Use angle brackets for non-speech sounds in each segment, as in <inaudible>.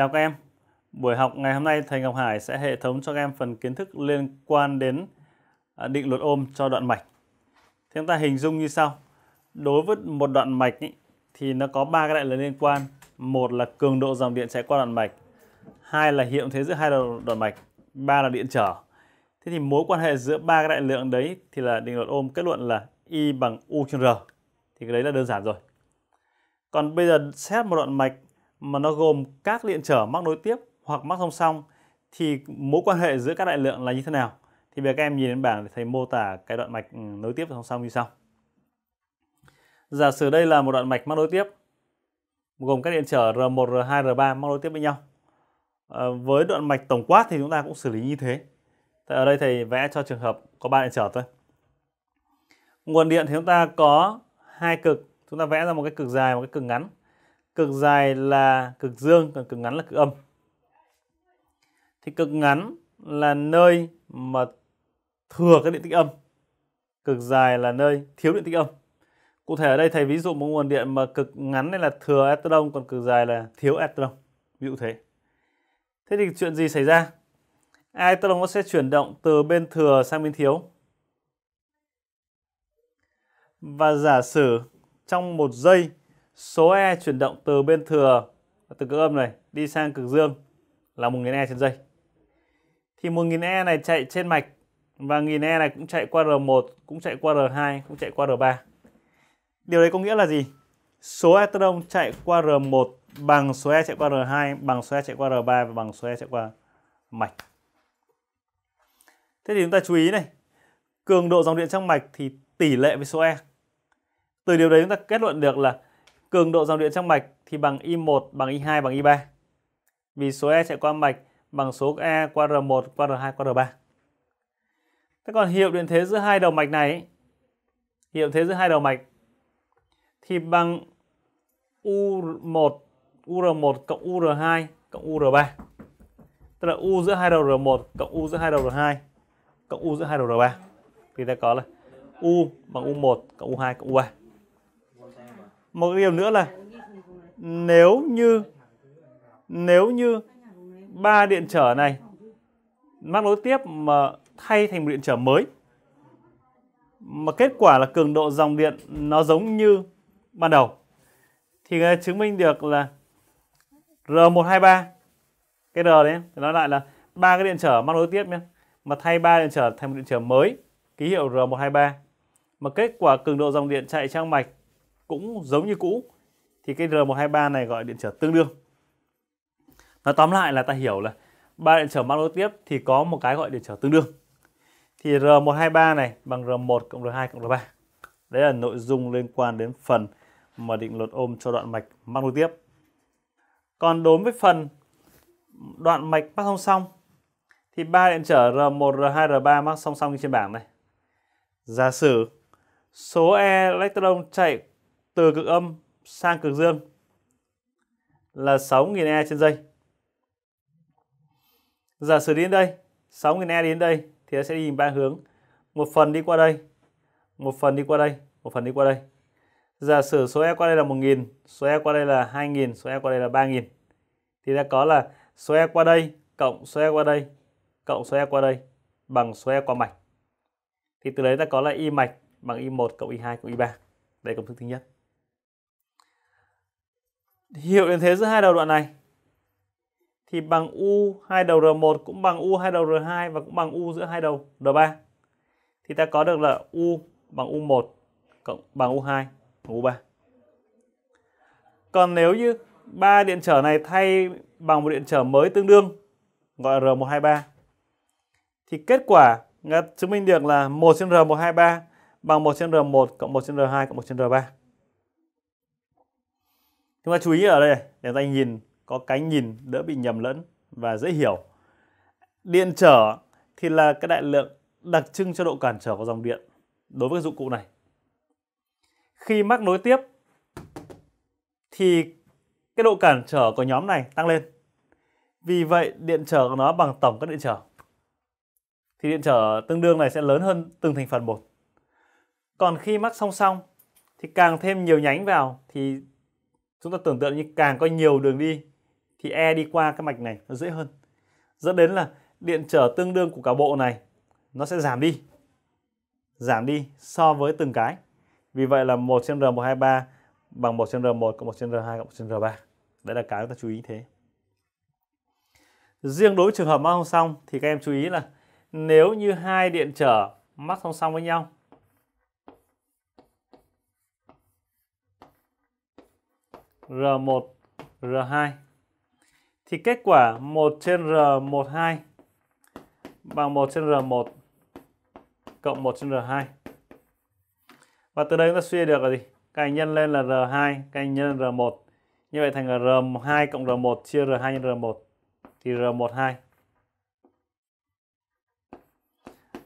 Chào các em, buổi học ngày hôm nay thầy Ngọc Hải sẽ hệ thống cho các em phần kiến thức liên quan đến à, định luật ôm cho đoạn mạch. Thế chúng ta hình dung như sau. Đối với một đoạn mạch ý, thì nó có ba cái đại lớn liên quan. Một là cường độ dòng điện chạy qua đoạn mạch, hai là hiệu thế giữa hai đoạn mạch, ba là điện trở. Thế thì mối quan hệ giữa ba cái đại lượng đấy thì là định luật ôm kết luận là Y bằng U trên R. Thì cái đấy là đơn giản rồi. Còn bây giờ xét một đoạn mạch mà nó gồm các điện trở mắc nối tiếp hoặc mắc song song thì mối quan hệ giữa các đại lượng là như thế nào? Thì bây giờ các em nhìn đến bảng để thầy mô tả cái đoạn mạch ừ, nối tiếp song song như sau. Giả sử đây là một đoạn mạch mắc nối tiếp gồm các điện trở R1, R2, R3 mắc nối tiếp với nhau. À, với đoạn mạch tổng quát thì chúng ta cũng xử lý như thế. Tại ở đây thầy vẽ cho trường hợp có ba điện trở thôi. Nguồn điện thì chúng ta có hai cực, chúng ta vẽ ra một cái cực dài một cái cực ngắn cực dài là cực dương còn cực ngắn là cực âm thì cực ngắn là nơi mà thừa các điện tích âm cực dài là nơi thiếu điện tích âm cụ thể ở đây thầy ví dụ một nguồn điện mà cực ngắn này là thừa electron còn cực dài là thiếu electron ví dụ thế thế thì chuyện gì xảy ra electron nó sẽ chuyển động từ bên thừa sang bên thiếu và giả sử trong một giây số E chuyển động từ bên thừa từ cực âm này đi sang cực dương là 1000 E trên giây. Thì 1000 E này chạy trên mạch và 1000 E này cũng chạy qua R1, cũng chạy qua R2, cũng chạy qua R3. Điều đấy có nghĩa là gì? Số E tương đông chạy qua R1 bằng số E chạy qua R2, bằng số E chạy qua R3 và bằng số E chạy qua mạch. Thế thì chúng ta chú ý này, cường độ dòng điện trong mạch thì tỷ lệ với số E. Từ điều đấy chúng ta kết luận được là Cường độ dòng điện trong mạch thì bằng I1 bằng I2 bằng I3. Vì số E chạy qua mạch bằng số E qua R1 qua R2 qua R3. Thế còn hiệu điện thế giữa hai đầu mạch này hiệu thế giữa hai đầu mạch thì bằng U1 UR1 cộng UR2 cộng UR3. Tức là U giữa hai đầu R1 cộng U giữa hai đầu R2 cộng U giữa hai đầu R3. Thì ta có là U bằng U1 cộng U2 cộng U3 một điều nữa là nếu như nếu như ba điện trở này mắc nối tiếp mà thay thành một điện trở mới mà kết quả là cường độ dòng điện nó giống như ban đầu thì người ta chứng minh được là R123 cái R đấy thì nói lại là ba cái điện trở mắc nối tiếp nhé mà thay ba điện trở thành một điện trở mới ký hiệu R123 mà kết quả cường độ dòng điện chạy trong mạch cũng giống như cũ thì cái R123 này gọi điện trở tương đương. Nói tóm lại là ta hiểu là ba điện trở mắc nối tiếp thì có một cái gọi điện trở tương đương. Thì R123 này bằng R1 cộng R2 cộng R3. Đấy là nội dung liên quan đến phần mà định luật ôm cho đoạn mạch mắc nối tiếp. Còn đối với phần đoạn mạch mắc song song thì ba điện trở R1, R2, R3 mắc song song như trên bảng này. Giả sử số e electron chạy từ cực âm sang cực dương là 6.000 E trên dây Giả sử đến đây, 6.000 E đến đây thì nó sẽ đi ba hướng. Một phần đi qua đây, một phần đi qua đây, một phần đi qua đây. Giả sử số E qua đây là 1.000, số E qua đây là 2.000, số E qua đây là 3.000. Thì ta có là số E qua đây cộng số E qua đây cộng số E qua đây bằng số E qua mạch. Thì từ đấy ta có là Y mạch bằng Y1 cộng Y2 cộng Y3. Đây công thức thứ nhất hiệu điện thế giữa hai đầu đoạn này thì bằng U hai đầu R1 cũng bằng U hai đầu R2 và cũng bằng U giữa hai đầu R3. Thì ta có được là U bằng U1 cộng bằng U2 bằng U3. Còn nếu như ba điện trở này thay bằng một điện trở mới tương đương gọi là R123 thì kết quả chứng minh được là 1 trên R123 bằng 1 trên R1 cộng 1 trên R2 cộng 1 trên R3 chúng ta chú ý ở đây để ta nhìn có cái nhìn đỡ bị nhầm lẫn và dễ hiểu điện trở thì là cái đại lượng đặc trưng cho độ cản trở của dòng điện đối với dụng cụ này khi mắc nối tiếp thì cái độ cản trở của nhóm này tăng lên vì vậy điện trở của nó bằng tổng các điện trở thì điện trở tương đương này sẽ lớn hơn từng thành phần một còn khi mắc song song thì càng thêm nhiều nhánh vào thì chúng ta tưởng tượng như càng có nhiều đường đi thì E đi qua cái mạch này nó dễ hơn dẫn đến là điện trở tương đương của cả bộ này nó sẽ giảm đi giảm đi so với từng cái vì vậy là 1 trên R123 bằng 1 trên R1 cộng 1 trên R2 cộng 1 trên R3 đấy là cái chúng ta chú ý thế riêng đối với trường hợp mắc song song thì các em chú ý là nếu như hai điện trở mắc song song với nhau R1, R2 thì kết quả 1 trên R12 bằng 1 trên R1 cộng 1 trên R2. Và từ đây chúng ta suy được là gì? Các hành nhân lên là R2, các hành nhân R1. Như vậy thành là R2 cộng R1 chia R2 nhân R1 thì R12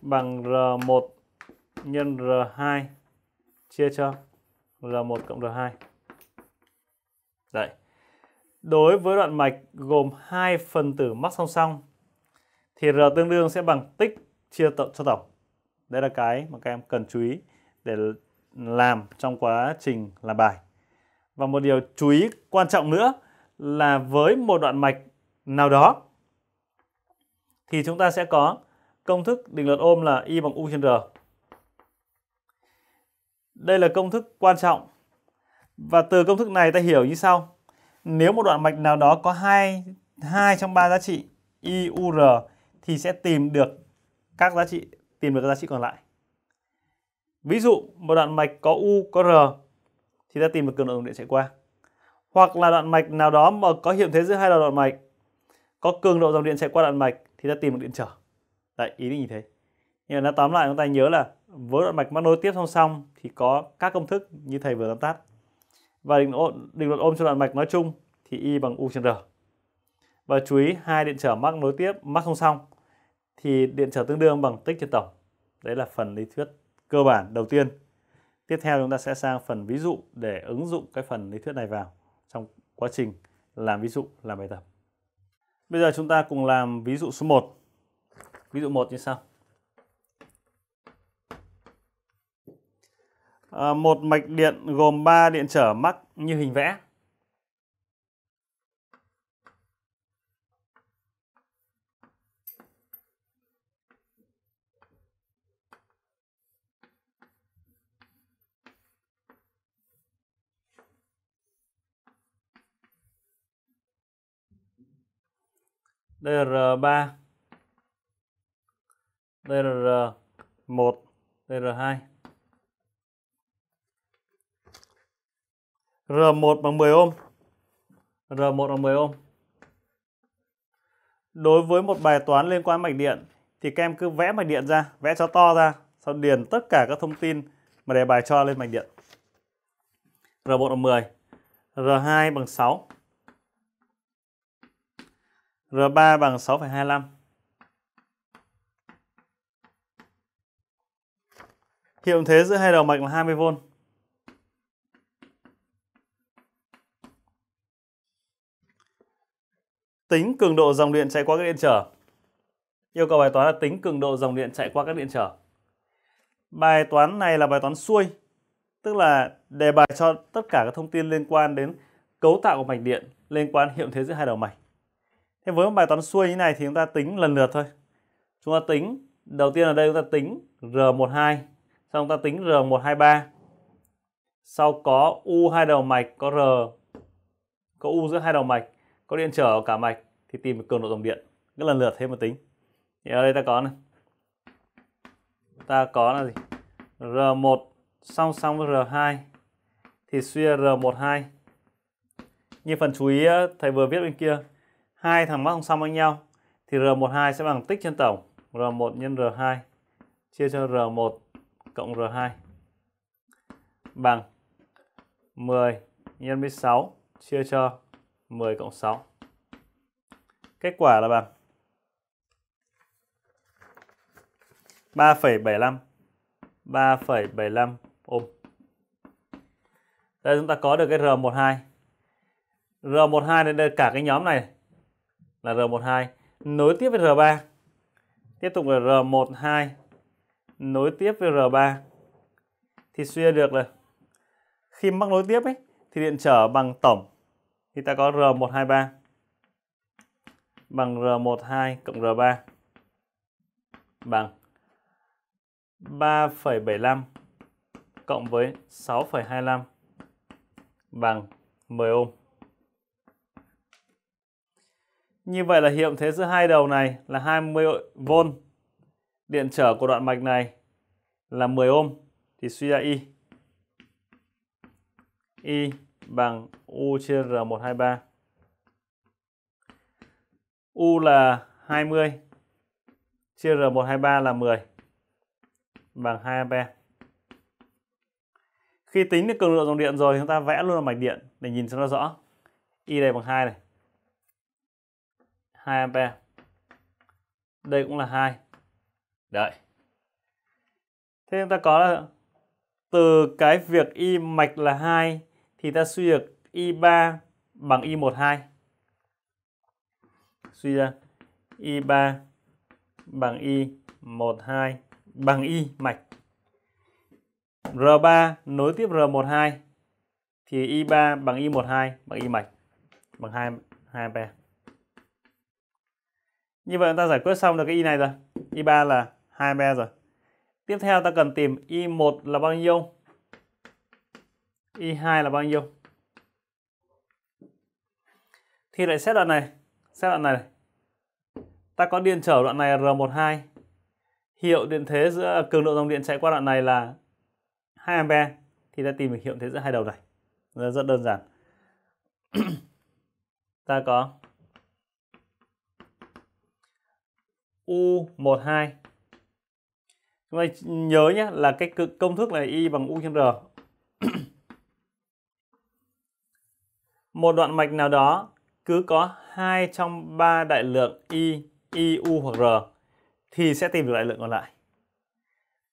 bằng R1 nhân R2 chia cho R1 cộng R2. Đấy. Đối với đoạn mạch gồm hai phần tử mắc song song thì R tương đương sẽ bằng tích chia tổng cho tổng. Đây là cái mà các em cần chú ý để làm trong quá trình làm bài. Và một điều chú ý quan trọng nữa là với một đoạn mạch nào đó thì chúng ta sẽ có công thức định luật ôm là Y bằng U trên R. Đây là công thức quan trọng và từ công thức này ta hiểu như sau. Nếu một đoạn mạch nào đó có hai hai trong ba giá trị i u r thì sẽ tìm được các giá trị tìm được các giá trị còn lại. Ví dụ một đoạn mạch có u có r thì ta tìm được cường độ dòng điện chạy qua. Hoặc là đoạn mạch nào đó mà có hiện thế giữa hai đoạn mạch có cường độ dòng điện chạy qua đoạn mạch thì ta tìm được điện trở. Đấy, ý định như thế. Nhưng mà nó tóm lại chúng ta nhớ là với đoạn mạch mắc nối tiếp song song thì có các công thức như thầy vừa tóm tắt và định, luật định luật ôm cho đoạn mạch nói chung thì Y bằng U trên R. Và chú ý hai điện trở mắc nối tiếp, mắc không xong thì điện trở tương đương bằng tích trên tổng. Đấy là phần lý thuyết cơ bản đầu tiên. Tiếp theo chúng ta sẽ sang phần ví dụ để ứng dụng cái phần lý thuyết này vào trong quá trình làm ví dụ, làm bài tập. Bây giờ chúng ta cùng làm ví dụ số 1. Ví dụ 1 như sau. Ờ, một mạch điện gồm 3 điện trở mắc như hình vẽ. Đây là R3. Đây là R1. Đây là R2. R1 bằng 10 ohm. R1 bằng 10 ohm. Đối với một bài toán liên quan mạch điện thì các em cứ vẽ mạch điện ra, vẽ cho to ra, sau điền tất cả các thông tin mà đề bài cho lên mạch điện. R1 bằng 10, R2 bằng 6. R3 bằng 6,25. Hiệu thế giữa hai đầu mạch là 20V. tính cường độ dòng điện chạy qua các điện trở. Yêu cầu bài toán là tính cường độ dòng điện chạy qua các điện trở. Bài toán này là bài toán xuôi, tức là đề bài cho tất cả các thông tin liên quan đến cấu tạo của mạch điện, liên quan hiệu thế giữa hai đầu mạch. Thế với một bài toán xuôi như này thì chúng ta tính lần lượt thôi. Chúng ta tính, đầu tiên ở đây chúng ta tính R12, sau chúng ta tính R123. Sau có U hai đầu mạch, có R, có U giữa hai đầu mạch có điện trở cả mạch thì tìm cường độ dòng điện cứ lần lượt thêm một tính thì ở đây ta có này ta có là gì R1 song song với R2 thì suy R12 như phần chú ý thầy vừa viết bên kia hai thằng mắc song song với nhau thì R12 sẽ bằng tích trên tổng R1 nhân R2 chia cho R1 cộng R2 bằng 10 nhân 16 chia cho 10 cộng 6. Kết quả là bằng 3,75 3,75 ohm. Đây chúng ta có được cái R12. R12 nên đây cả cái nhóm này là R12 nối tiếp với R3. Tiếp tục là R12 nối tiếp với R3 thì suy ra được là khi mắc nối tiếp ấy thì điện trở bằng tổng thì ta có R123 bằng R12 cộng R3 bằng 3,75 cộng với 6,25 bằng 10 ohm. Như vậy là hiệu thế giữa hai đầu này là 20V. Điện trở của đoạn mạch này là 10 ohm thì suy ra Y. Y bằng U chia R123. U là 20 chia R123 là 10 bằng 2 A. Khi tính được cường độ dòng điện rồi chúng ta vẽ luôn mạch điện để nhìn cho nó rõ. I đây bằng 2 này. 2 A. Đây cũng là 2. Đấy. Thế chúng ta có là từ cái việc y mạch là 2 thì ta suy được Y3 bằng Y12. Suy ra Y3 bằng Y12 bằng Y mạch. R3 nối tiếp R12 thì Y3 bằng Y12 bằng Y mạch bằng 2 2 ampere. Như vậy ta giải quyết xong được cái Y này rồi. Y3 là 2 ampere rồi. Tiếp theo ta cần tìm Y1 là bao nhiêu? Y2 là bao nhiêu? Thì lại xét đoạn này, xét đoạn này. Ta có điện trở đoạn này R12. Hiệu điện thế giữa à, cường độ dòng điện chạy qua đoạn này là 2 A thì ta tìm được hiệu thế giữa hai đầu này. Rất, rất đơn giản. <clears throat> ta có U12 Chúng ta nhớ nhé là cái công thức này Y bằng U trên R <clears throat> một đoạn mạch nào đó cứ có hai trong ba đại lượng I, I, U hoặc R thì sẽ tìm được đại lượng còn lại.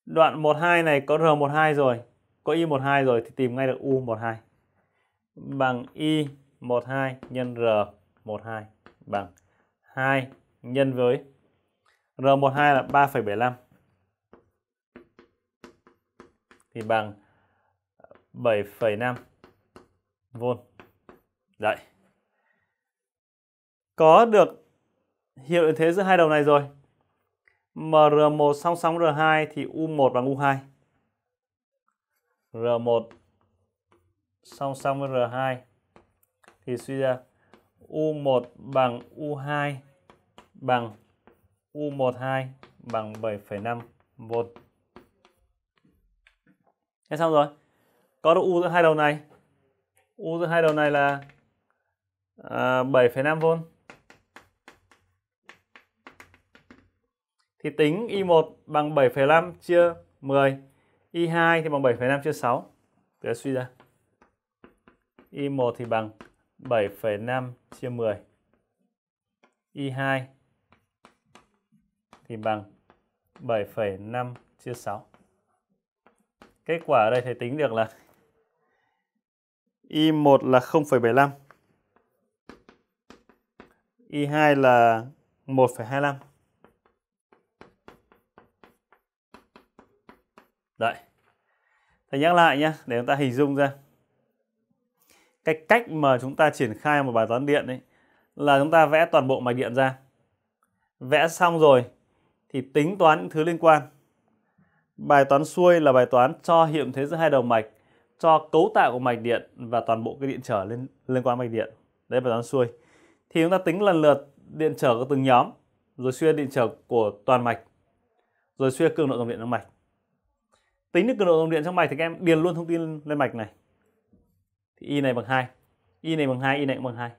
Đoạn 12 này có R12 rồi, có I12 rồi thì tìm ngay được U12 bằng I12 nhân R12 bằng 2 nhân với R12 là 3,75 thì bằng 7,5 volt. Đấy. Có được hiệu lợi thế giữa hai đầu này rồi. MR1 song song R2 thì U1 bằng U2. R1 song song với R2 thì suy ra U1 bằng U2 bằng U12 bằng 7,5 V. Thế xong rồi. Có độ U giữa hai đầu này. U giữa hai đầu này là à, 7,5V thì tính i 1 bằng 7,5 chia 10 i 2 thì bằng 7,5 chia 6 Tôi suy ra i 1 thì bằng 7,5 chia 10 i 2 thì bằng 7,5 chia 6 Kết quả ở đây thầy tính được là i 1 là 0,75 Y2 là 1,25. Đấy. Thầy nhắc lại nhé, để chúng ta hình dung ra. Cái cách mà chúng ta triển khai một bài toán điện ấy là chúng ta vẽ toàn bộ mạch điện ra. Vẽ xong rồi thì tính toán những thứ liên quan. Bài toán xuôi là bài toán cho hiện thế giữa hai đầu mạch, cho cấu tạo của mạch điện và toàn bộ cái điện trở liên liên quan mạch điện. Đấy là bài toán xuôi thì chúng ta tính lần lượt điện trở của từng nhóm rồi suy điện trở của toàn mạch rồi suy cường độ dòng điện trong mạch tính được cường độ dòng điện trong mạch thì các em điền luôn thông tin lên mạch này thì y này bằng 2 y này bằng 2 y này cũng bằng 2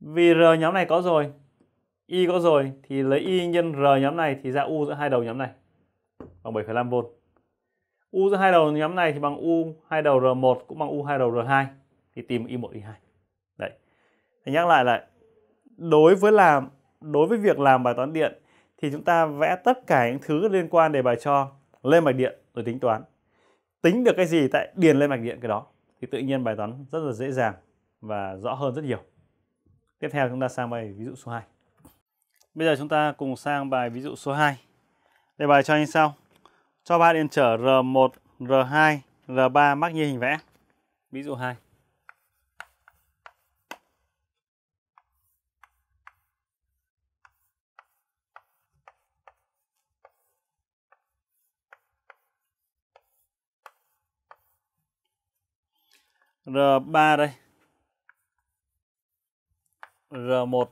vì r nhóm này có rồi y có rồi thì lấy y nhân r nhóm này thì ra u giữa hai đầu nhóm này bằng 7,5V u giữa hai đầu nhóm này thì bằng u hai đầu r1 cũng bằng u hai đầu r2 thì tìm y1 y2 Thầy nhắc lại lại, đối với làm đối với việc làm bài toán điện thì chúng ta vẽ tất cả những thứ liên quan đề bài cho lên mạch điện rồi tính toán. Tính được cái gì tại điền lên mạch điện cái đó thì tự nhiên bài toán rất là dễ dàng và rõ hơn rất nhiều. Tiếp theo chúng ta sang bài ví dụ số 2. Bây giờ chúng ta cùng sang bài ví dụ số 2. Đề bài cho như sau. Cho ba điện trở R1, R2, R3 mắc như hình vẽ. Ví dụ 2. R3 đây. R1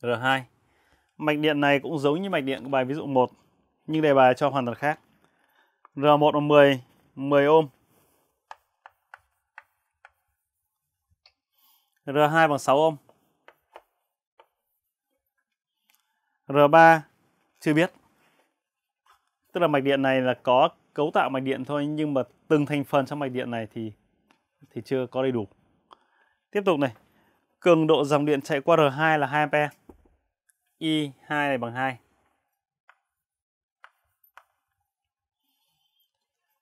R2. Mạch điện này cũng giống như mạch điện của bài ví dụ 1 nhưng đề bài cho hoàn toàn khác. R1 là 10 10 ohm. R2 bằng 6 ohm. R3 chưa biết. Tức là mạch điện này là có cấu tạo mạch điện thôi nhưng mà từng thành phần trong mạch điện này thì thì chưa có đầy đủ. Tiếp tục này, cường độ dòng điện chạy qua R2 là 2A. I2 này bằng 2.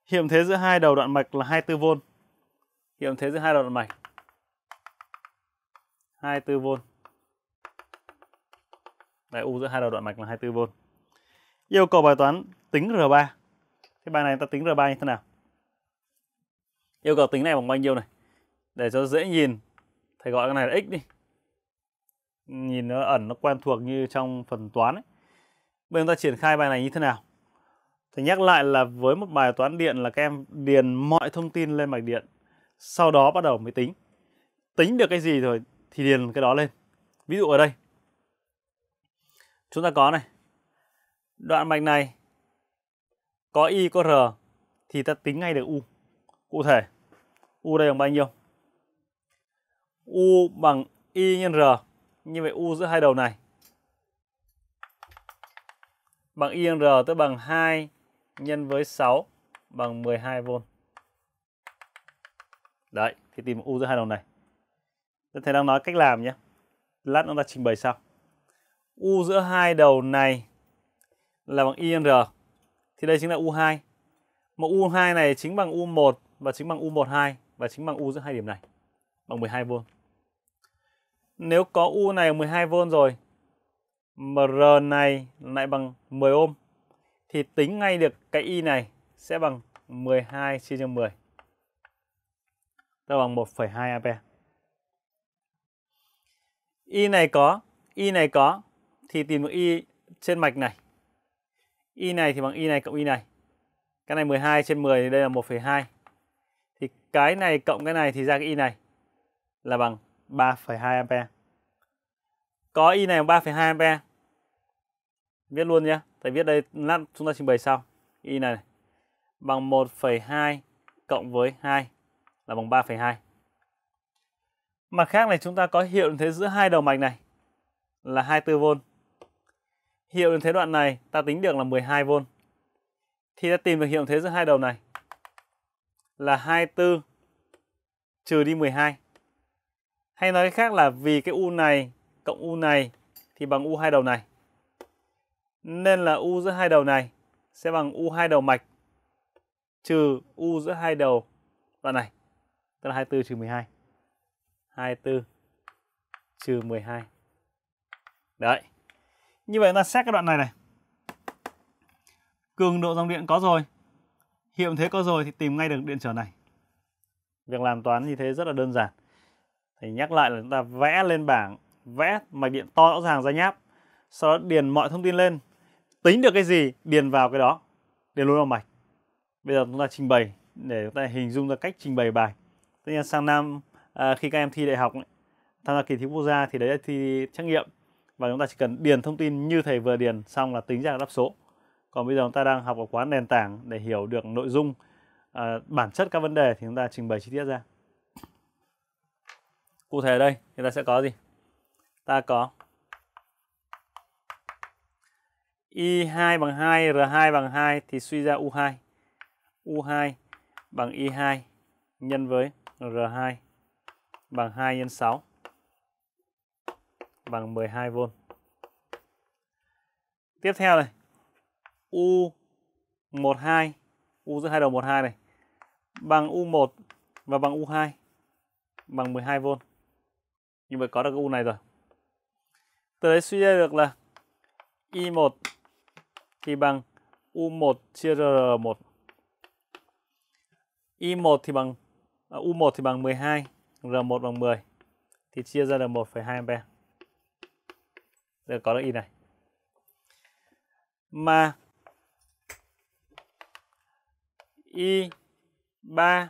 Hiện thế giữa hai đầu đoạn mạch là 24V. Hiện thế giữa hai đầu đoạn mạch. 24V. Đấy, U giữa hai đầu đoạn mạch là 24V. Yêu cầu bài toán tính R3. Thế bài này ta tính R3 như thế nào? yêu cầu tính này bằng bao nhiêu này để cho dễ nhìn thầy gọi cái này là x đi nhìn nó ẩn nó quen thuộc như trong phần toán ấy. Bây giờ chúng ta triển khai bài này như thế nào Thầy nhắc lại là với một bài toán điện là các em điền mọi thông tin lên mạch điện Sau đó bắt đầu mới tính Tính được cái gì rồi thì điền cái đó lên Ví dụ ở đây Chúng ta có này Đoạn mạch này Có Y, có R Thì ta tính ngay được U Cụ thể, U đây bằng bao nhiêu? U bằng Y nhân R. Như vậy U giữa hai đầu này. Bằng Y nhân R tức bằng 2 nhân với 6 bằng 12V. Đấy, thì tìm U giữa hai đầu này. Thầy đang nói cách làm nhé. Lát chúng ta trình bày sau. U giữa hai đầu này là bằng Y nhân R. Thì đây chính là U2. Mà U2 này chính bằng U1 và chính bằng U12 và chính bằng U giữa hai điểm này bằng 12V. Nếu có U này 12V rồi, MR này lại bằng 10 ohm thì tính ngay được cái Y này sẽ bằng 12 chia cho 10. Tức bằng 1,2 ampe. Y này có, Y này có thì tìm được Y trên mạch này. Y này thì bằng Y này cộng Y này. Cái này 12 trên 10 thì đây là 1,2 cái này cộng cái này thì ra cái y này là bằng 3,2 A. Có y này bằng 3,2 A. Viết luôn nhé. Thầy viết đây lát chúng ta trình bày sau. Y này, này bằng 1,2 cộng với 2 là bằng 3,2. Mặt khác này chúng ta có hiệu ứng thế giữa hai đầu mạch này là 24V. Hiệu ứng thế đoạn này ta tính được là 12V. Thì ta tìm được hiệu ứng thế giữa hai đầu này là 24 trừ đi 12. Hay nói cách khác là vì cái U này cộng U này thì bằng U hai đầu này. Nên là U giữa hai đầu này sẽ bằng U hai đầu mạch trừ U giữa hai đầu đoạn này. Tức là 24 trừ 12. 24 trừ 12. Đấy. Như vậy ta xét cái đoạn này này. Cường độ dòng điện có rồi. Khi động thế có rồi thì tìm ngay được điện trở này. Việc làm toán như thế rất là đơn giản. Thì nhắc lại là chúng ta vẽ lên bảng, vẽ mạch điện to rõ ràng ra nháp. Sau đó điền mọi thông tin lên. Tính được cái gì, điền vào cái đó. để lối vào mạch. Bây giờ chúng ta trình bày để chúng ta hình dung ra cách trình bày bài. Tất nhiên sang năm à, khi các em thi đại học tham gia kỳ thi quốc gia thì đấy là thi trắc nghiệm và chúng ta chỉ cần điền thông tin như thầy vừa điền xong là tính ra đáp số còn bây giờ chúng ta đang học ở khóa nền tảng để hiểu được nội dung à, bản chất các vấn đề thì chúng ta trình bày chi tiết ra cụ thể đây chúng ta sẽ có gì ta có Y2 bằng 2, R2 bằng 2 thì suy ra U2. U2 bằng Y2 nhân với R2 bằng 2 nhân 6 bằng 12V. Tiếp theo này, U12 U giữa hai đầu 12 này bằng U1 và bằng U2 bằng 12V. Như vậy có được cái U này rồi. Từ đấy suy ra được là I1 thì bằng U1 chia R1. I1 thì bằng à, U1 thì bằng 12, R1 bằng 10 thì chia ra là 1,2 A. Giờ có được I này. Mà y 3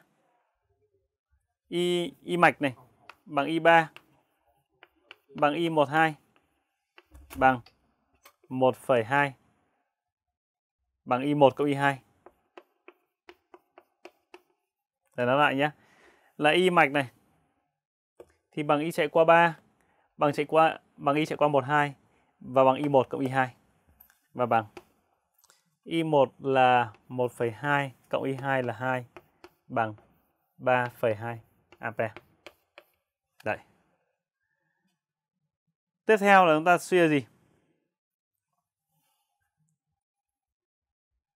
y y mạch này bằng y 3 bằng y 12 bằng 1,2 bằng y 1 cộng y 2 để nói lại nhé là y mạch này thì bằng y chạy qua 3 bằng chạy qua bằng y chạy qua 12 và bằng y1 cộng y2 và bằng y1 là 1,2 cộng Y2 là 2 bằng 3,2 ampere. Đấy. Tiếp theo là chúng ta suy ra gì?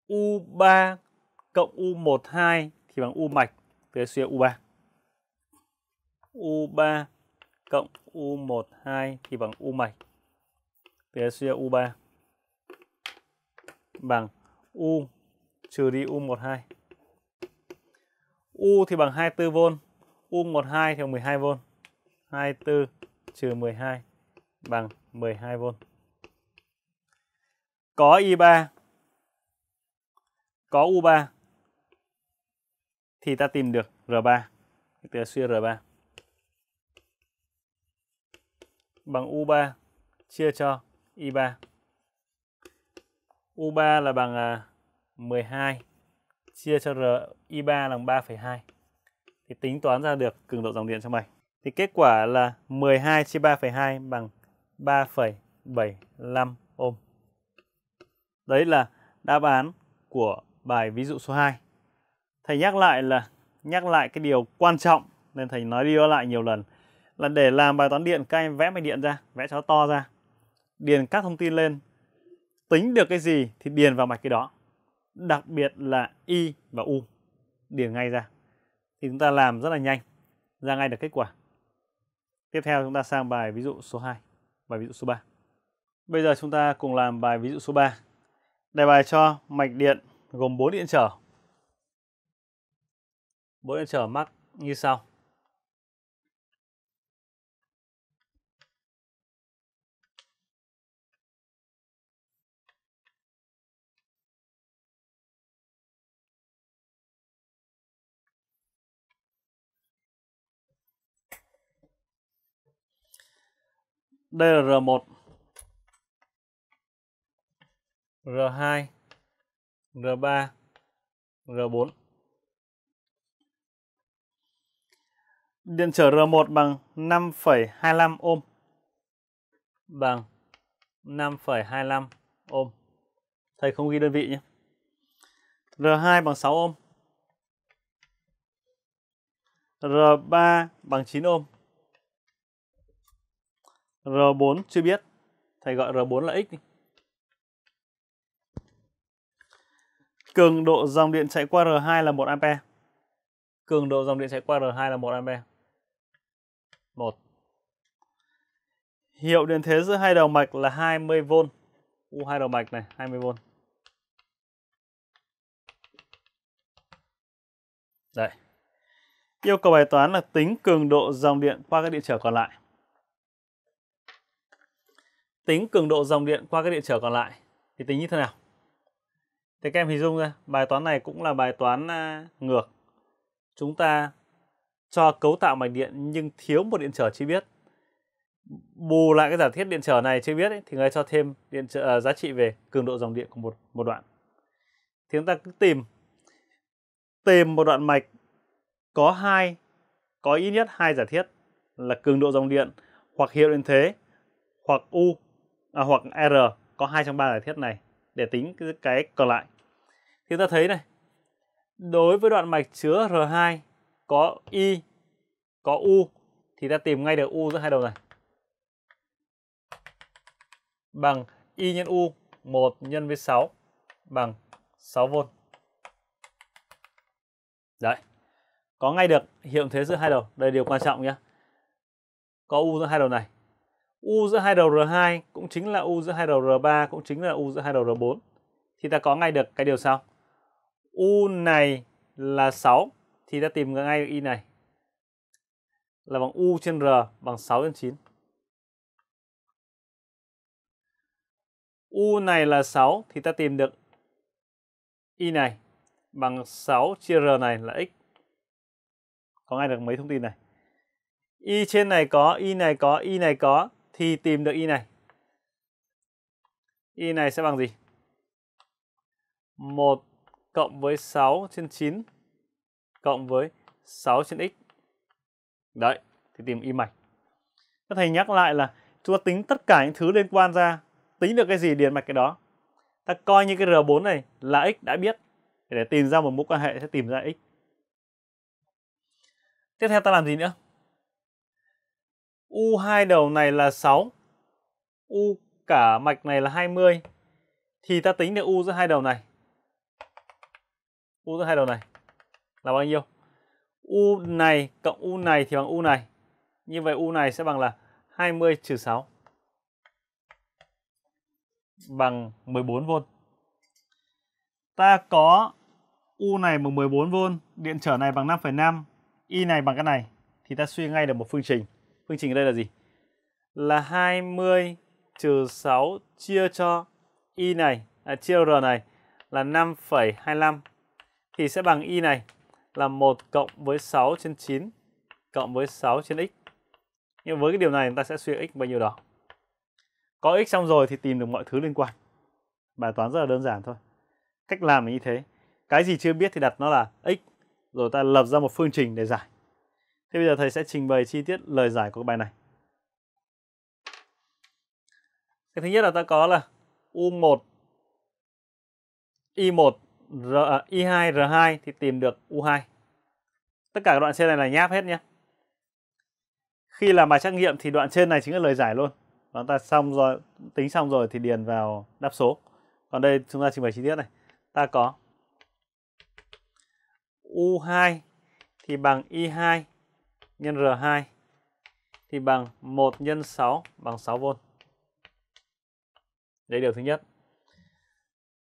U3 cộng U12 thì bằng U mạch, thì suy ra U3. U3 cộng U12 thì bằng U mạch. Thì suy ra U3 bằng U trừ đi U12. U thì bằng 24V, U12 thì bằng 12V. 24 trừ 12 bằng 12V. Có I3, có U3 thì ta tìm được R3, từ suy R3 bằng U3 chia cho I3. U3 là bằng à, 12 chia cho RI3 bằng 3,2 thì tính toán ra được cường độ dòng điện cho mày. Thì kết quả là 12 chia 3,2 bằng 3,75 ohm. Đấy là đáp án của bài ví dụ số 2. Thầy nhắc lại là nhắc lại cái điều quan trọng nên thầy nói đi nói lại nhiều lần là để làm bài toán điện các em vẽ mạch điện ra, vẽ cho to ra, điền các thông tin lên, tính được cái gì thì điền vào mạch cái đó đặc biệt là Y và U điền ngay ra thì chúng ta làm rất là nhanh ra ngay được kết quả tiếp theo chúng ta sang bài ví dụ số 2 bài ví dụ số 3 bây giờ chúng ta cùng làm bài ví dụ số 3 đề bài cho mạch điện gồm 4 điện trở 4 điện trở mắc như sau đây là R1 R2 R3 R4 Điện trở R1 bằng 5,25 ohm bằng 5,25 ohm thầy không ghi đơn vị nhé R2 bằng 6 ohm R3 bằng 9 ohm R4 chưa biết. Thầy gọi R4 là X đi. Cường độ dòng điện chạy qua R2 là 1 A. Cường độ dòng điện chạy qua R2 là 1 A. 1. Hiệu điện thế giữa hai đầu mạch là 20V. U hai đầu mạch này, 20V. Đây. Yêu cầu bài toán là tính cường độ dòng điện qua các điện trở còn lại tính cường độ dòng điện qua các điện trở còn lại thì tính như thế nào? Thì các em hình dung ra, bài toán này cũng là bài toán ngược. Chúng ta cho cấu tạo mạch điện nhưng thiếu một điện trở chưa biết. Bù lại cái giả thiết điện trở này chưa biết ấy, thì người cho thêm điện trở, à, giá trị về cường độ dòng điện của một một đoạn. Thì chúng ta cứ tìm tìm một đoạn mạch có hai có ít nhất hai giả thiết là cường độ dòng điện hoặc hiệu điện thế hoặc U à, hoặc R có hai trong ba giả thiết này để tính cái, cái còn lại. Thì ta thấy này, đối với đoạn mạch chứa R2 có Y, có U thì ta tìm ngay được U giữa hai đầu này. Bằng Y nhân U 1 nhân với 6 bằng 6V. Đấy. Có ngay được hiệu thế giữa hai đầu. Đây là điều quan trọng nhé. Có U giữa hai đầu này U giữa hai đầu R2 cũng chính là U giữa hai đầu R3 cũng chính là U giữa hai đầu R4 thì ta có ngay được cái điều sau. U này là 6 thì ta tìm ngay được Y này là bằng U trên R bằng 6 trên 9. U này là 6 thì ta tìm được Y này bằng 6 chia R này là X. Có ngay được mấy thông tin này. Y trên này có, Y này có, Y này có thì tìm được y này. Y này sẽ bằng gì? 1 cộng với 6 trên 9 cộng với 6 trên x. Đấy, thì tìm y mạch. Các thầy nhắc lại là chúng ta tính tất cả những thứ liên quan ra, tính được cái gì điền mạch cái đó. Ta coi như cái R4 này là x đã biết. Để tìm ra một mối quan hệ sẽ tìm ra x. Tiếp theo ta làm gì nữa? U hai đầu này là 6. U cả mạch này là 20. Thì ta tính được U giữa hai đầu này. U giữa hai đầu này là bao nhiêu? U này cộng U này thì bằng U này. Như vậy U này sẽ bằng là 20 trừ 6. Bằng 14V. Ta có U này bằng 14V, điện trở này bằng 5,5, Y này bằng cái này. Thì ta suy ngay được một phương trình phương trình ở đây là gì? Là 20 trừ 6 chia cho y này, à, chia r này là 5,25 thì sẽ bằng y này là 1 cộng với 6 trên 9 cộng với 6 trên x. Nhưng với cái điều này chúng ta sẽ suy x bao nhiêu đó. Có x xong rồi thì tìm được mọi thứ liên quan. Bài toán rất là đơn giản thôi. Cách làm là như thế. Cái gì chưa biết thì đặt nó là x rồi ta lập ra một phương trình để giải. Thế bây giờ thầy sẽ trình bày chi tiết lời giải của bài này. Cái thứ nhất là ta có là U1 I1 R, à, I2 R2 thì tìm được U2. Tất cả đoạn trên này là nháp hết nhé. Khi làm bài trắc nghiệm thì đoạn trên này chính là lời giải luôn. Chúng ta xong rồi, tính xong rồi thì điền vào đáp số. Còn đây chúng ta trình bày chi tiết này. Ta có U2 thì bằng I2 nhân R2 thì bằng 1 nhân 6 bằng 6V. Đấy điều thứ nhất.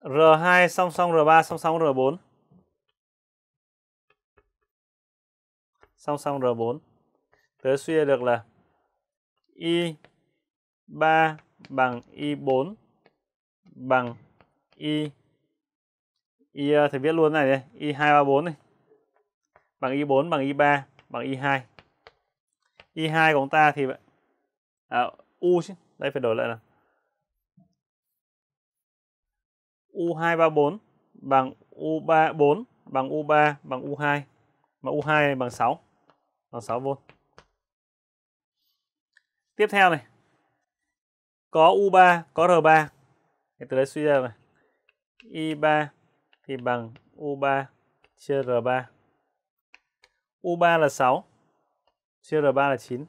R2 song song R3 song song R4. Song song R4. Tớ suy ra được là I3 bằng I4 bằng I I ờ, thầy viết luôn này đi. I234 này. Bằng I4 bằng I3 bằng y2 y2 của chúng ta thì à, u chứ đây phải đổi lại là u234 bằng u34 bằng u3 bằng u2 mà u2 này bằng 6 bằng 6V tiếp theo này có u3 có r3 thì từ đấy suy ra này i3 thì bằng u3 chia r3 U3 là 6, R 3 là 9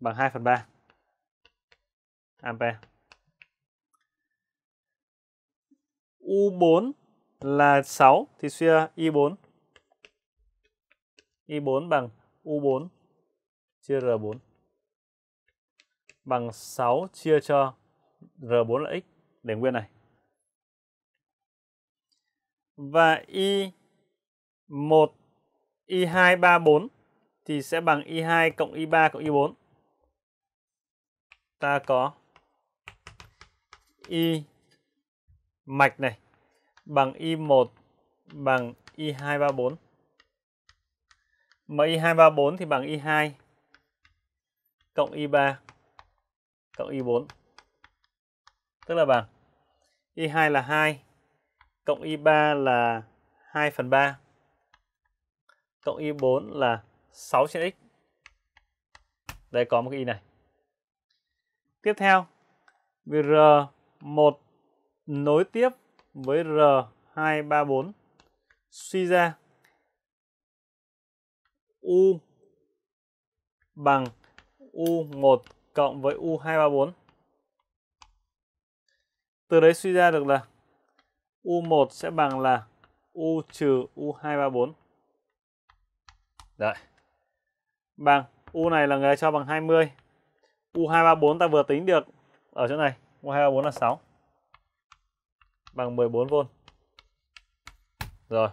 bằng 2 phần 3 ampere. U4 là 6 thì suy I4. I4 bằng U4 chia R4 bằng 6 chia cho R4 là x để nguyên này. Và I 1 Y2 3 4 thì sẽ bằng Y2 cộng Y3 cộng Y4. Ta có Y mạch này bằng Y1 bằng Y2 3 4. Mà Y2 3 4 thì bằng Y2 cộng Y3 cộng Y4. Tức là bằng Y2 là 2 cộng Y3 là 2 phần 3 cộng y4 là 6 trên x. Đây có một cái y này. Tiếp theo, vì R1 nối tiếp với R234 suy ra U bằng U1 cộng với U234. Từ đấy suy ra được là U1 sẽ bằng là U trừ U234. Đấy. Bằng U này là người cho bằng 20. U234 ta vừa tính được ở chỗ này. U234 là 6. Bằng 14V. Rồi.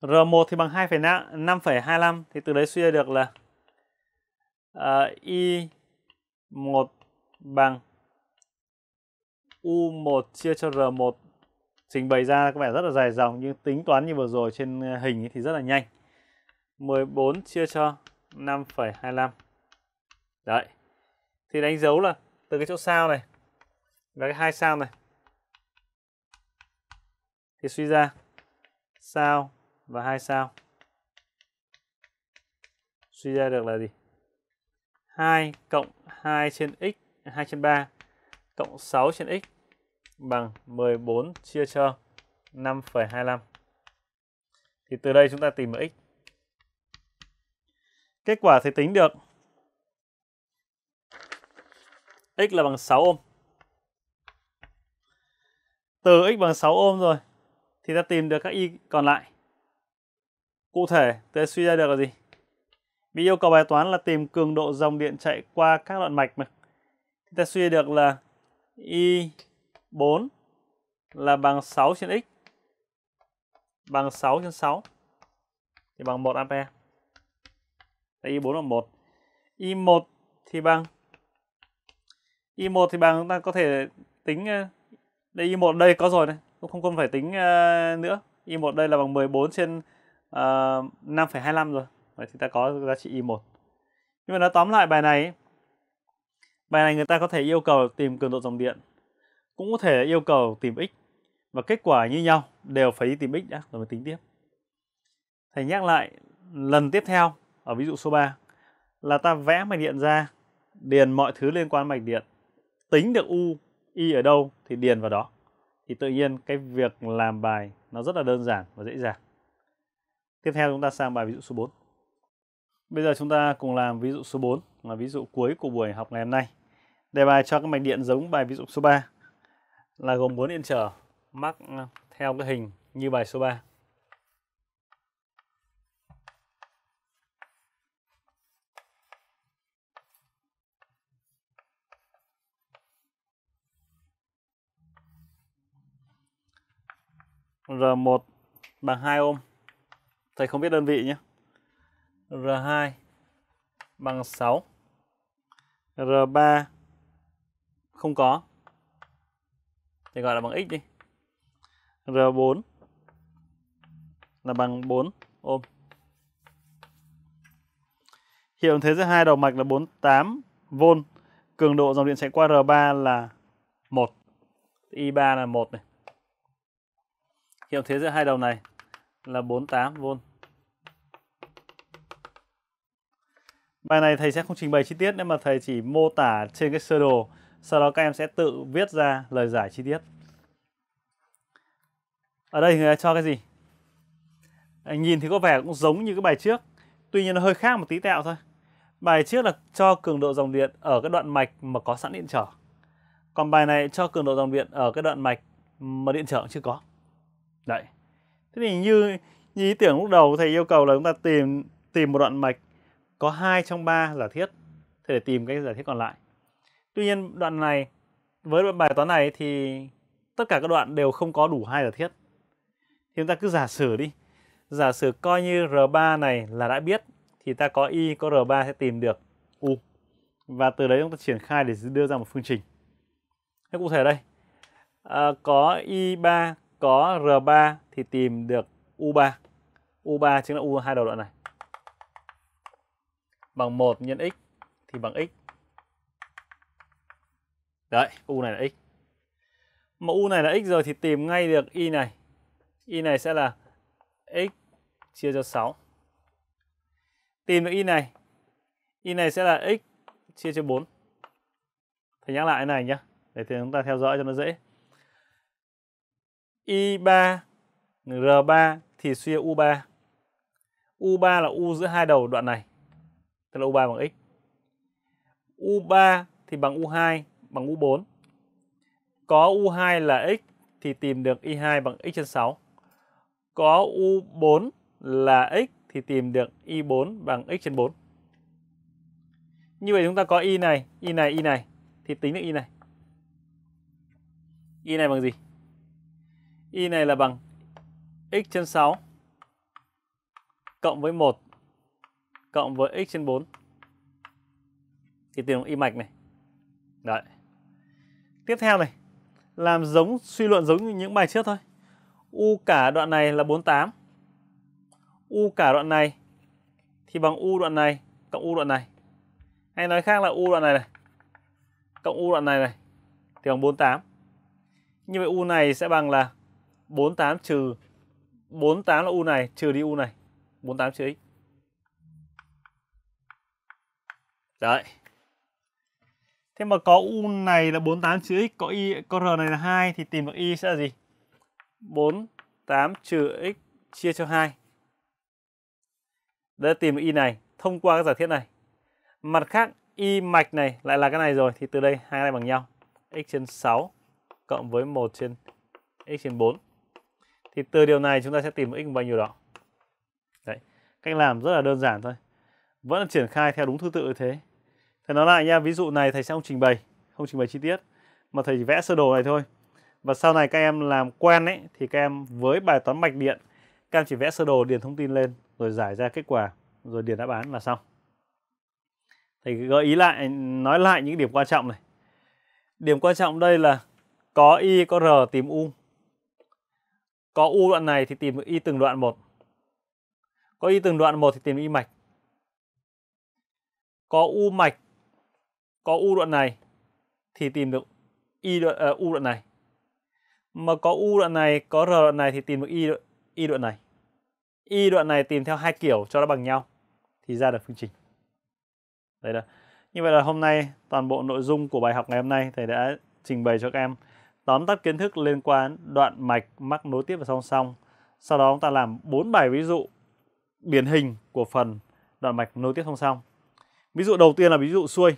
R1 thì bằng 2,525 thì từ đấy suy ra được là uh, à, I1 bằng U1 chia cho R1 trình bày ra có vẻ rất là dài dòng nhưng tính toán như vừa rồi trên ờ, hình thì rất là nhanh 14 chia cho 5,25 đấy thì đánh dấu là từ cái chỗ sao này và cái hai sao này thì suy ra sao và hai sao suy ra được là gì 2 cộng 2 trên x 2 trên 3 cộng 6 trên x bằng 14 chia cho 5,25. Thì từ đây chúng ta tìm được x. Kết quả thì tính được x là bằng 6 ohm. Từ x bằng 6 ohm rồi thì ta tìm được các y còn lại. Cụ thể, ta suy ra được là gì? Bị yêu cầu bài toán là tìm cường độ dòng điện chạy qua các đoạn mạch mà. ta suy ra được là y 4 là bằng 6 trên x bằng 6 trên 6 thì bằng 1 ampere. Đây I4 là 1. y 1 thì bằng y 1 thì bằng chúng ta có thể tính đây y 1 đây có rồi này, không cần phải tính nữa. y 1 đây là bằng 14 trên uh, ờ, 5,25 rồi. Vậy thì ta có giá trị y 1 Nhưng mà nói tóm lại bài này bài này người ta có thể yêu cầu tìm cường độ dòng điện cũng có thể yêu cầu tìm x và kết quả như nhau đều phải đi tìm x đã rồi mới tính tiếp. Thầy nhắc lại lần tiếp theo ở ví dụ số 3 là ta vẽ mạch điện ra, điền mọi thứ liên quan mạch điện, tính được u, y ở đâu thì điền vào đó. Thì tự nhiên cái việc làm bài nó rất là đơn giản và dễ dàng. Tiếp theo chúng ta sang bài ví dụ số 4. Bây giờ chúng ta cùng làm ví dụ số 4 là ví dụ cuối của buổi học ngày hôm nay. Đề bài cho các mạch điện giống bài ví dụ số 3 là gồm 4 yên trở mắc ờ, theo cái hình như bài số 3. R1 bằng 2 ohm. Thầy không biết đơn vị nhé. R2 bằng 6. R3 không có thì gọi là bằng x đi R4 là bằng 4 ôm hiệu thế giữa hai đầu mạch là 48V cường độ dòng điện chạy qua R3 là 1 I3 là 1 này hiệu thế giữa hai đầu này là 48V Bài này thầy sẽ không trình bày chi tiết nên mà thầy chỉ mô tả trên cái sơ đồ sau đó các em sẽ tự viết ra lời giải chi tiết. Ở đây cho cái gì? Nhìn thì có vẻ cũng giống như cái bài trước, tuy nhiên nó hơi khác một tí tẹo thôi. Bài trước là cho cường độ dòng điện ở cái đoạn mạch mà có sẵn điện trở. Còn bài này cho cường độ dòng điện ở cái đoạn mạch mà điện trở chưa có. Đấy. Thế thì như như ý tưởng lúc đầu thầy yêu cầu là chúng ta tìm tìm một đoạn mạch có hai trong ba giả thiết. Thế để tìm cái giả thiết còn lại. Tuy nhiên đoạn này với bài toán này thì tất cả các đoạn đều không có đủ hai giả thiết. Thì chúng ta cứ giả sử đi. Giả sử coi như R3 này là đã biết thì ta có Y có R3 sẽ tìm được U. Và từ đấy chúng ta triển khai để đưa ra một phương trình. Thế cụ thể đây. À, có Y3 có R3 thì tìm được U3. U3 chính là U hai đầu đoạn này. Bằng 1 nhân x thì bằng x Đấy, U này là X. Mà U này là X rồi thì tìm ngay được Y này. Y này sẽ là X chia cho 6. Tìm được Y này. Y này sẽ là X chia cho 4. Thầy nhắc lại cái này nhé. Để chúng ta theo dõi cho nó dễ. Y3, R3 thì suy U3. U3 là U giữa hai đầu đoạn này. Tức là U3 bằng X. U3 thì bằng U2 bằng U4. Có U2 là x thì tìm được Y2 bằng x trên 6. Có U4 là x thì tìm được Y4 bằng x trên 4. Như vậy chúng ta có Y này, Y này, Y này thì tính được Y này. Y này bằng gì? Y này là bằng x trên 6 cộng với 1 cộng với x trên 4 thì tìm được y mạch này. Đấy. Tiếp theo này, làm giống suy luận giống như những bài trước thôi. U cả đoạn này là 48. U cả đoạn này thì bằng U đoạn này cộng U đoạn này. Hay nói khác là U đoạn này này cộng U đoạn này này thì bằng 48. Như vậy U này sẽ bằng là 48 trừ 48 là U này trừ đi U này. 48 trừ x. Đấy. Thế mà có U này là 48 trừ x, có y có r này là 2 thì tìm được y sẽ là gì? 48 trừ x chia cho 2. Đây tìm được y này thông qua các giả thiết này. Mặt khác y mạch này lại là cái này rồi thì từ đây hai cái này bằng nhau. x trên 6 cộng với 1 trên x trên 4. Thì từ điều này chúng ta sẽ tìm được x bao nhiêu đó. Đấy. Cách làm rất là đơn giản thôi. Vẫn triển khai theo đúng thứ tự như thế thì nó lại nha ví dụ này thầy sẽ không trình bày không trình bày chi tiết mà thầy chỉ vẽ sơ đồ này thôi và sau này các em làm quen ấy thì các em với bài toán mạch điện các em chỉ vẽ sơ đồ điền thông tin lên rồi giải ra kết quả rồi điền đáp án là xong thầy gợi ý lại nói lại những điểm quan trọng này điểm quan trọng đây là có y có r tìm u có u đoạn này thì tìm y từng đoạn một có y từng đoạn một thì tìm y mạch có u mạch có u đoạn này thì tìm được y đoạn uh, u đoạn này mà có u đoạn này có r đoạn này thì tìm được y đoạn, y đoạn này y đoạn này tìm theo hai kiểu cho nó bằng nhau thì ra được phương trình đấy là như vậy là hôm nay toàn bộ nội dung của bài học ngày hôm nay thầy đã trình bày cho các em tóm tắt kiến thức liên quan đoạn mạch mắc nối tiếp và song song sau đó chúng ta làm bốn bài ví dụ điển hình của phần đoạn mạch nối tiếp song song ví dụ đầu tiên là ví dụ xuôi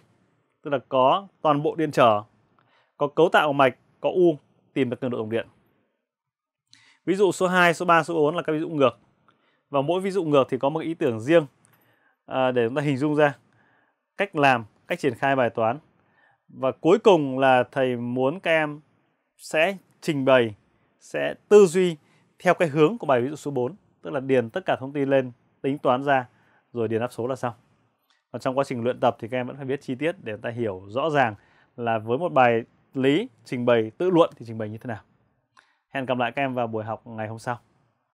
tức là có toàn bộ điện trở, có cấu tạo mạch, có u, tìm được cường độ dòng điện. Ví dụ số 2, số 3, số 4 là các ví dụ ngược. Và mỗi ví dụ ngược thì có một ý tưởng riêng à, để chúng ta hình dung ra cách làm, cách triển khai bài toán. Và cuối cùng là thầy muốn các em sẽ trình bày, sẽ tư duy theo cái hướng của bài ví dụ số 4, tức là điền tất cả thông tin lên, tính toán ra rồi điền áp số là xong và trong quá trình luyện tập thì các em vẫn phải biết chi tiết để ta hiểu rõ ràng là với một bài lý trình bày tự luận thì trình bày như thế nào hẹn gặp lại các em vào buổi học ngày hôm sau